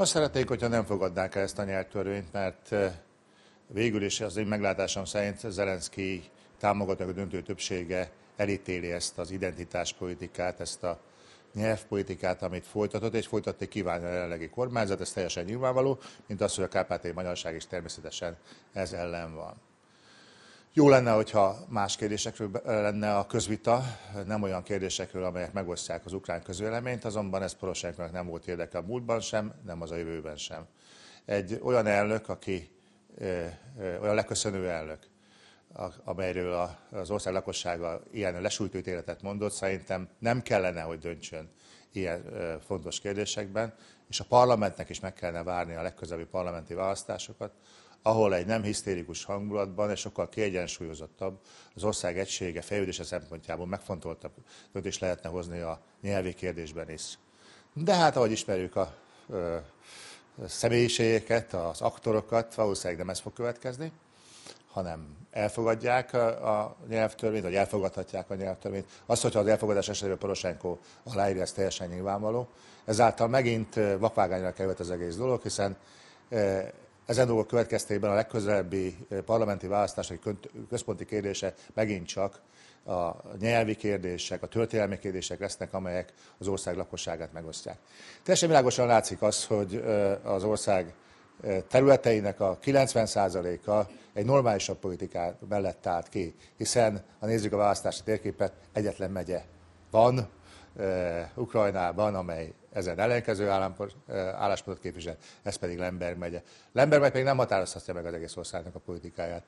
Azt szeretnék, hogyha nem fogadnák el ezt a nyelvtörvényt, mert végül is az én meglátásom szerint Zelenszky támogatók döntő többsége elítéli ezt az identitáspolitikát, ezt a nyelvpolitikát, amit folytatott, és folytatni kívánja a jelenlegi kormányzat, ez teljesen nyilvánvaló, mint az, hogy a KPT magyarság is természetesen ez ellen van. Jó lenne, hogyha más kérdésekről lenne a közvita, nem olyan kérdésekről, amelyek megosztják az ukrán közvéleményt, azonban ez Poroshenkonak nem volt érdeke a múltban sem, nem az a jövőben sem. Egy olyan elnök, aki olyan leköszönő elnök, amelyről az ország lakossága ilyen lesújtó mondott, szerintem nem kellene, hogy döntsön ilyen fontos kérdésekben, és a parlamentnek is meg kellene várni a legközelebbi parlamenti választásokat, ahol egy nem hisztérikus hangulatban és sokkal kiegyensúlyozottabb, az ország egysége fejlődése szempontjából megfontoltabb döntés lehetne hozni a nyelvi kérdésben is. De hát ahogy ismerjük a ö, személyiségeket, az aktorokat, valószínűleg nem ez fog következni hanem elfogadják a nyelvtörvényt, vagy elfogadhatják a nyelvtörvényt. Az, hogyha az elfogadás esetében Poroshenko aláírja, ez teljesen nyilvánvaló. Ezáltal megint eh, vakvágányra került az egész dolog, hiszen eh, ezen dolgok következtében a legközelebbi eh, parlamenti választások központi kérdése megint csak a nyelvi kérdések, a történelmi kérdések lesznek, amelyek az ország lakosságát megosztják. Teljesen világosan látszik az, hogy az ország területeinek a 90%-a egy normálisabb politiká mellett állt ki, hiszen ha nézzük a választási térképet, egyetlen megye van Ukrajnában, amely ezen ellenkező álláspontot képvisel, ez pedig Lemberg megye. Lemberg megye pedig nem határozhatja meg az egész országnak a politikáját.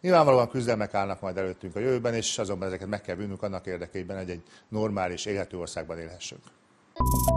Nyilvánvalóan küzdelmek állnak majd előttünk a jövőben, és azonban ezeket meg kell bűnünk annak érdekében, hogy egy normális, élhető országban élhessünk.